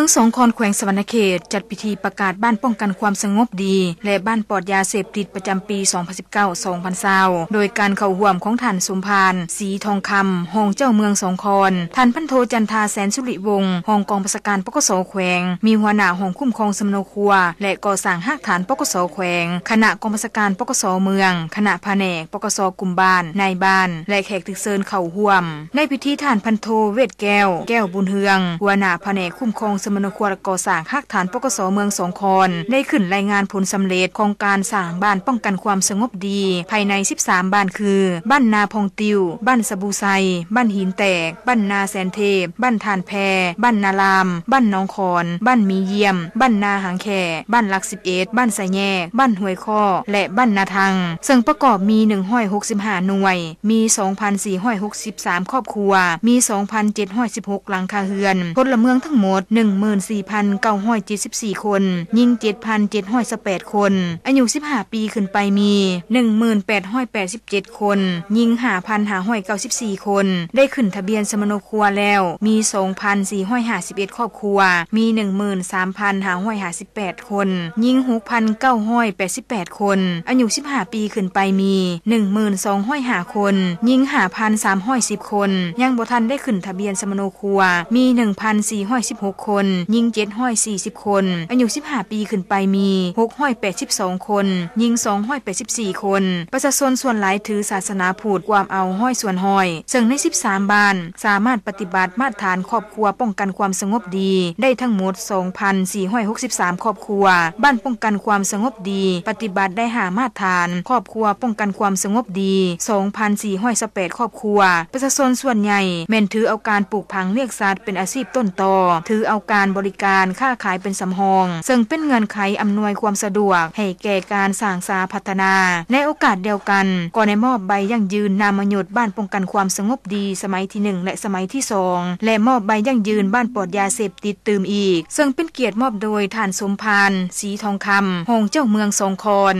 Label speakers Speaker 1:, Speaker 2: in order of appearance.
Speaker 1: มืองสองคอนแขวงสวรรณเขต จัดพิธีประกาศบ้านป้องกันความสงบดีและบ้านปลอดยาเสพติดประจำปี 2019-2020โดยการเข้าห่วมของท่านสมพานสีทองคำห้องเจ้าเมืองสองคอนท่านพันโทจันทาแสนสุริวงศ์ห้องกองประการปกสแขวง มีหัวหน้าห้องคุ้มครองสมนครัว และก่อสร้างหักฐานปกสแขวงคณะกองประการปกสเมืองคณะแผนก ปกสกลุ่มบ้านนายบ้าน และแขกตึกเซินเข้าห่วม ในพิธีท่านพันโทเวทแก้ว แก้วบุญเฮืองหัวหน้าแผนกคุ้มครองมนควรก่อสร้างหักฐานปกสเมืองสงคอนได้ขึ้นรายงานผลสำเร็จโครงการสร้างบ้านป้องกันความสงบดี ภายใน 13 บ้านคือ บ้านนาพงติวบ้านสบูไซบ้านหินแตก บ้านนาแสนเทพบ้านทานแพร บ้านนาราม บ้านน้องคอนบ้านมีเยี่ยม บ้านนาหางแขบ้านหลัก 11 บ้านสายแยกบ้านห้วยข้อ และบ้านนาทังซึ่งประกอบมี165หน่วยมี2,463ครอบครัว มี2,716หลังคาเฮือนพลเมืองทั้งหมด1 14,974คนยิง7,718คนอายุ15 ปีขึ้นไปมี 1 8 8 7 คนยิง5,594 คน ได้ขึ้นทะเบียนสมโนครัวแล้วมี2,451 ครอบครัว มี 13,558คนยิง6,988คนอายุ15 ปีขึ้นไปมี 1,205คนยิง5,310คนยังบ่ทันได้ขึ้นทะเบียนสมโนครัวมี 1,416คนยิงเจ็ดห้อยสี่สิบคน อายุสิบห้าปีขึ้นไปมีหกห้อยแปดสิบสองคน ยิงสองห้อยแปดสิบสี่คน ประชาชนส่วนหลายถือศาสนาพูดความเอาห้อยส่วนห้อยซึ่งในสิบสามบ้าน สามารถปฏิบัติมาตรฐานครอบครัวป้องกันความสงบดีได้ทั้งหมดสองพันสี่ห้อยหกสิบสามครอบครัว บ้านป้องกันความสงบดี ปฏิบัติได้หามาตรฐาน ครอบครัวป้องกันความสงบดีสองพันสี่ห้อยสเปดครอบครัวประชาชนส่วนใหญ่แม่นถือเอาการปลูกผังเรียกสัตว์เป็นอาชีพต้นตอถือเอาการบริการค่าขายเป็นสำหอง ซึ่งเป็นเงินไขอำนวยความสะดวกให้แก่การสร้างสาพัฒนา ในโอกาสเดียวกันก็ในมอบใบยั่งยืนนามย์บ้านป้องกันความสงบดีสมัยที่1และสมัยที่2และมอบใบยั่งยืนบ้านปลอดยาเสพติดตืมอีก ซึ่งเป็นเกียรติมอบโดยท่านสมพานสีทองคำหงเจ้าเมืองสงคอน